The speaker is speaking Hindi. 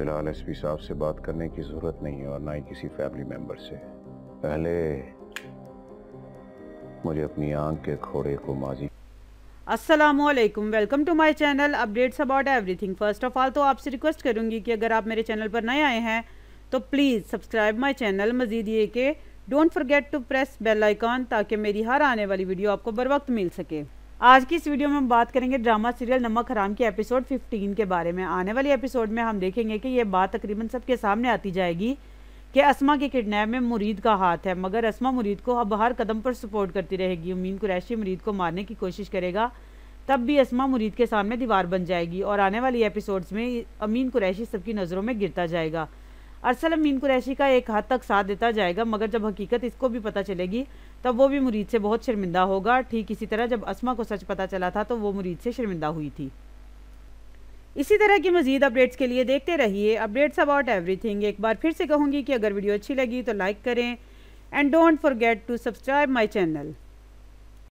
फिलहाल एसपी साहब से बात करने की ज़रूरत नहीं है और ना ही किसी फैमिली मेंबर से पहले मुझे अपनी आंख के खोड़े को माजी Aslam welcome to my channel updates about everything first of all तो आपसे रिक्वेस्ट करूँगी कि अगर आप मेरे चैनल पर नए आए हैं तो प्लीज़ सब्सक्राइब माई चैनल मज़ीद ये कि don't forget to press bell icon ताकि मेरी हर आने वाली वीडियो आपको बर वक्त मिल सके आज की इस वीडियो में हम बात करेंगे ड्रामा सीरियल नमक हराम के एपिसोड 15 के बारे में आने वाले एपिसोड में हम देखेंगे कि ये बात तकरीबन सबके सामने आती जाएगी कि असमा के किडनैप में मुरीद का हाथ है मगर असमा मुरीद को अब हर कदम पर सपोर्ट करती रहेगी उमीन कुरैशी मुरीद को मारने की कोशिश करेगा तब भी असमा मुरीद के सामने दीवार बन जाएगी और आने वाली एपिसोड्स में अमीन कुरैशी सबकी नज़रों में गिरता जाएगा अरसल अमीन कुरैशी का एक हद तक साथ देता जाएगा मगर जब हकीकत इसको भी पता चलेगी तब वो भी मुरीद से बहुत शर्मिंदा होगा ठीक इसी तरह जब असमा को सच पता चला था तो वो मुरीद से शर्मिंदा हुई थी इसी तरह की मजीद अपडेट्स के लिए देखते रहिए अपडेट्स अबाउट एवरीथिंग एक बार फिर से कहूँगी कि अगर वीडियो अच्छी लगी तो लाइक करें and don't forget to subscribe my channel